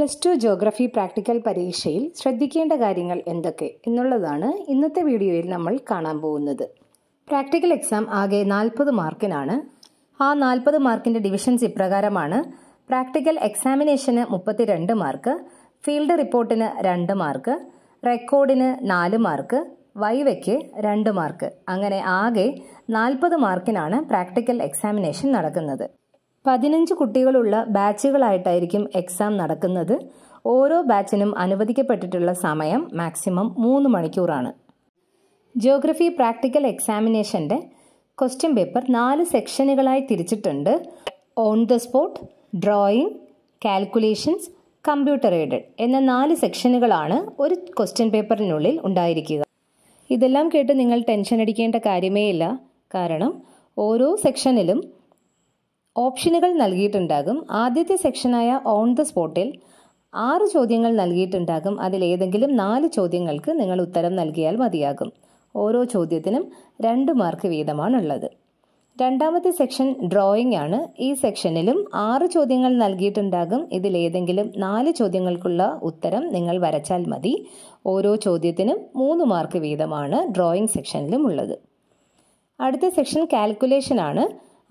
plus two geography practical പരീക്ഷയിൽ ശ്രദ്ധിക്കേണ്ട കാര്യങ്ങൾ എന്തൊക്കെ എന്നുള്ളതാണ് ഇന്നത്തെ വീഡിയോയിൽ നമ്മൾ കാണാൻ പോകുന്നത് പ്രാക്ടിക്കൽ എക്സാം ആകെ നാൽപ്പത് മാർക്കിനാണ് ആ നാൽപ്പത് മാർക്കിൻ്റെ ഡിവിഷൻസ് ഇപ്രകാരമാണ് പ്രാക്ടിക്കൽ എക്സാമിനേഷന് മുപ്പത്തിരണ്ട് മാർക്ക് ഫീൽഡ് റിപ്പോർട്ടിന് രണ്ട് മാർക്ക് റെക്കോർഡിന് നാല് മാർക്ക് വൈവയ്ക്ക് രണ്ട് മാർക്ക് അങ്ങനെ ആകെ നാൽപ്പത് മാർക്കിനാണ് പ്രാക്ടിക്കൽ എക്സാമിനേഷൻ നടക്കുന്നത് പതിനഞ്ച് കുട്ടികളുള്ള ബാച്ചുകളായിട്ടായിരിക്കും എക്സാം നടക്കുന്നത് ഓരോ ബാച്ചിനും അനുവദിക്കപ്പെട്ടിട്ടുള്ള സമയം മാക്സിമം മൂന്ന് മണിക്കൂറാണ് ജിയോഗ്രഫി പ്രാക്ടിക്കൽ എക്സാമിനേഷൻ്റെ ക്വസ്റ്റ്യൻ പേപ്പർ നാല് സെക്ഷനുകളായി തിരിച്ചിട്ടുണ്ട് on the spot drawing calculations computer aided എന്ന നാല് സെക്ഷനുകളാണ് ഒരു ക്വസ്റ്റ്യൻ പേപ്പറിനുള്ളിൽ ഉണ്ടായിരിക്കുക ഇതെല്ലാം കേട്ട് നിങ്ങൾ ടെൻഷൻ അടിക്കേണ്ട കാര്യമേയില്ല കാരണം ഓരോ സെക്ഷനിലും ഓപ്ഷനുകൾ നൽകിയിട്ടുണ്ടാകും ആദ്യത്തെ സെക്ഷനായ ഓൺ ദ സ്പോട്ടിൽ ആറ് ചോദ്യങ്ങൾ നൽകിയിട്ടുണ്ടാകും അതിലേതെങ്കിലും നാല് ചോദ്യങ്ങൾക്ക് നിങ്ങൾ ഉത്തരം നൽകിയാൽ മതിയാകും ഓരോ ചോദ്യത്തിനും രണ്ട് മാർക്ക് വീതമാണുള്ളത് രണ്ടാമത്തെ സെക്ഷൻ ഡ്രോയിങ് ആണ് ഈ സെക്ഷനിലും ആറ് ചോദ്യങ്ങൾ നൽകിയിട്ടുണ്ടാകും ഇതിലേതെങ്കിലും നാല് ചോദ്യങ്ങൾക്കുള്ള ഉത്തരം നിങ്ങൾ വരച്ചാൽ മതി ഓരോ ചോദ്യത്തിനും മൂന്ന് മാർക്ക് വീതമാണ് ഡ്രോയിങ് സെക്ഷനിലും ഉള്ളത് അടുത്ത സെക്ഷൻ കാൽക്കുലേഷൻ ആണ്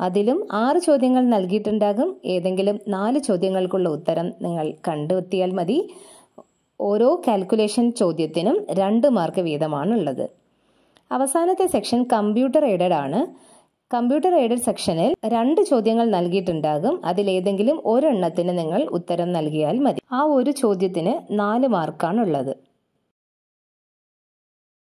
അതിലും ആറ് ചോദ്യങ്ങൾ നൽകിയിട്ടുണ്ടാകും ഏതെങ്കിലും നാല് ചോദ്യങ്ങൾക്കുള്ള ഉത്തരം നിങ്ങൾ കണ്ടെത്തിയാൽ മതി ഓരോ കാൽക്കുലേഷൻ ചോദ്യത്തിനും രണ്ട് മാർക്ക് വീതമാണുള്ളത് അവസാനത്തെ സെക്ഷൻ കമ്പ്യൂട്ടർ എയ്ഡഡ് ആണ് കമ്പ്യൂട്ടർ എയ്ഡഡ് സെക്ഷനിൽ രണ്ട് ചോദ്യങ്ങൾ നൽകിയിട്ടുണ്ടാകും അതിലേതെങ്കിലും ഒരെണ്ണത്തിന് നിങ്ങൾ ഉത്തരം നൽകിയാൽ മതി ആ ഒരു ചോദ്യത്തിന് നാല് മാർക്കാണുള്ളത്